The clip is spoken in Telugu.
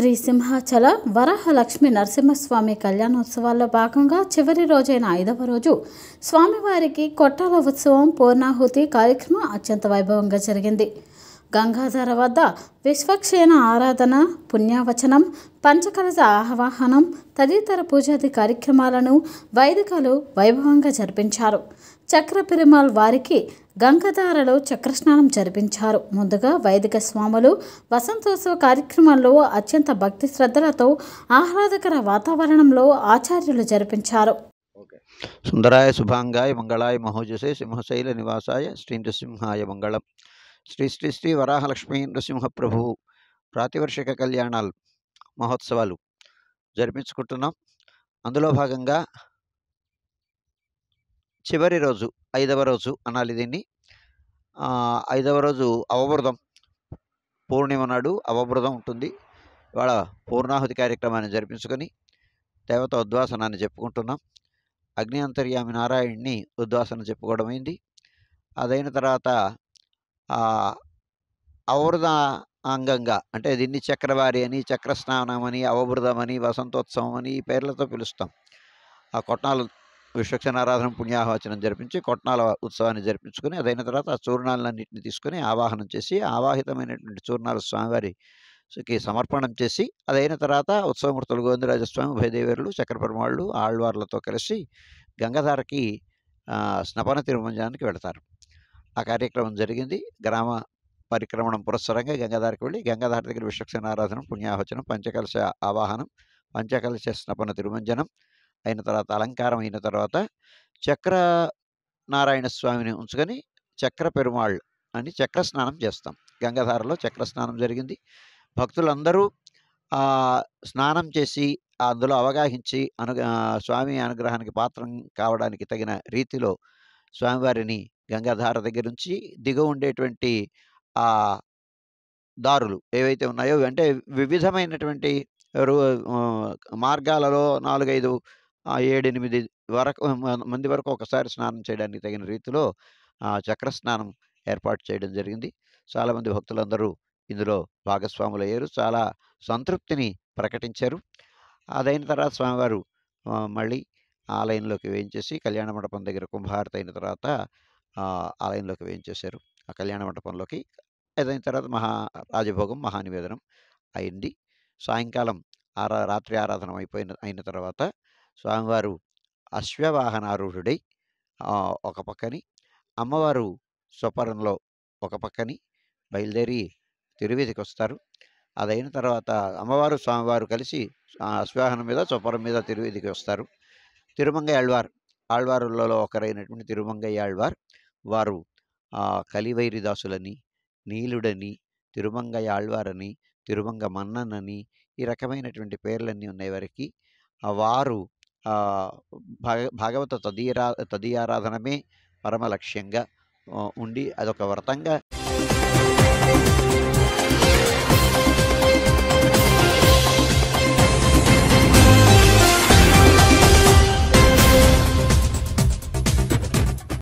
శ్రీ సింహాచల వరహలక్ష్మి నరసింహస్వామి కళ్యాణోత్సవాల్లో భాగంగా చివరి రోజైన ఐదవ రోజు స్వామివారికి కొట్టాల ఉత్సవం పూర్ణాహుతి కార్యక్రమం అత్యంత వైభవంగా జరిగింది గంగాధర వద్ద విశ్వక్షేణ ఆరాధన పుణ్యావచనం పంచకలస ఆహ్వాహనం తదితర పూజాది కార్యక్రమాలను వైదికలు వైభవంగా జరిపించారు చక్ర పెరుమాల్ వారికి గంగధారలో చక్రస్నానం జరిపించారు ముందుగా వైదిక స్వాములు వసంతోత్సవ కార్యక్రమంలో అత్యంత భక్తి శ్రద్ధలతో ఆహ్లాదకర వాతావరణంలో ఆచార్యులు జరిపించారు సుందరాయ శుభాంగాయ మంగళాయ మహోజసే సింహశైల నివాసాయ శ్రీ నృసింహాయ మంగళం శ్రీ శ్రీ శ్రీ వరాహలక్ష్మి నృసింహప్రభు ప్రాతివర్షిక కళ్యాణాలు మహోత్సవాలు జరిపించుకుంటున్నాం అందులో భాగంగా చివరి రోజు ఐదవ రోజు అనాలి దీన్ని ఐదవ రోజు అవబృదం పూర్ణిమ నాడు అవబృదం ఉంటుంది ఇవాళ పూర్ణాహుతి కార్యక్రమాన్ని జరిపించుకొని దేవత ఉద్వాసనాన్ని చెప్పుకుంటున్నాం అగ్ని అంతర్యామి నారాయణ్ణి ఉద్వాసన చెప్పుకోవడమైంది అదైన తర్వాత అవృద అంగంగా అంటే దీన్ని చక్రవారి అని చక్రస్నానం అని అవబృదమని వసంతోత్సవం అని ఈ పేర్లతో పిలుస్తాం ఆ కొట్నాలు విశ్వక్షణారాధన పుణ్యాహవచనం జరిపించి కొట్నాల ఉత్సవాన్ని జరిపించుకుని అదైన తర్వాత ఆ చూర్ణాలన్నింటిని తీసుకుని ఆవాహనం చేసి ఆవాహితమైనటువంటి చూర్ణాలు స్వామివారికి సమర్పణం చేసి అదైన తర్వాత ఉత్సవమూర్తులు గోవిందరాజస్వామి ఉభయదేవేరులు చక్రపరమాళ్ళు ఆళ్వార్లతో కలిసి గంగధారకి స్నపన తిరుమంజానికి వెళతారు ఆ కార్యక్రమం జరిగింది గ్రామ పరిక్రమణం పురస్సరంగా గంగాధారికి వెళ్ళి గంగాధార దగ్గర విశ్వక్సేన ఆరాధన పుణ్యాహోచనం పంచకలశ ఆవాహనం పంచకలశ స్నపన తిరుమంజనం అయిన తర్వాత అలంకారం అయిన తర్వాత చక్ర నారాయణ స్వామిని ఉంచుకొని చక్ర పెరుమాళ్ అని చక్ర స్నానం చేస్తాం గంగాధారలో చక్ర స్నానం జరిగింది భక్తులందరూ స్నానం చేసి అందులో అవగాహించి అను స్వామి అనుగ్రహానికి పాత్రం కావడానికి తగిన రీతిలో స్వామివారిని గంగాధార దగ్గర నుంచి దిగు ఉండేటువంటి ఆ దారులు ఏవైతే ఉన్నాయో అంటే వివిధమైనటువంటి మార్గాలలో నాలుగైదు ఏడెనిమిది వరకు మంది వరకు ఒకసారి స్నానం చేయడానికి తగిన రీతిలో చక్ర స్నానం ఏర్పాటు చేయడం జరిగింది చాలామంది భక్తులందరూ ఇందులో భాగస్వాములు అయ్యారు చాలా సంతృప్తిని ప్రకటించారు అదైన తర్వాత స్వామివారు మళ్ళీ ఆలయంలోకి వేయించేసి కళ్యాణ మండపం దగ్గర కుంభహారతి అయిన తర్వాత ఆలయంలోకి వేయించేశారు ఆ కళ్యాణ మండపంలోకి అదైన తర్వాత మహా రాజభోగం మహానివేదనం అయింది సాయంకాలం ఆరా రాత్రి ఆరాధన అయిపోయిన అయిన తర్వాత స్వామివారు అశ్వవాహనారూఢుడై ఒక పక్కని అమ్మవారు స్వపరంలో ఒక పక్కని బయలుదేరి తిరువేదికి వస్తారు అదైన తర్వాత అమ్మవారు స్వామివారు కలిసి అశ్వాహనం మీద స్వపరం మీద తిరువేదికి వస్తారు తిరుమంగ ఆళ్వార్ ఆళ్వారులలో ఒకరైనటువంటి తిరుమంగయ్య ఆళ్వార్ వారు కలివైరిదాసులని నీలుడని తిరుమంగయ్య ఆళ్వారని తిరుమంగ మన్ననని ఈ రకమైనటువంటి పేర్లన్నీ ఉన్నాయి వారికి వారు భాగ భాగవత తదీయరా తదీయారాధనమే పరమ లక్ష్యంగా ఉండి అదొక వ్రతంగా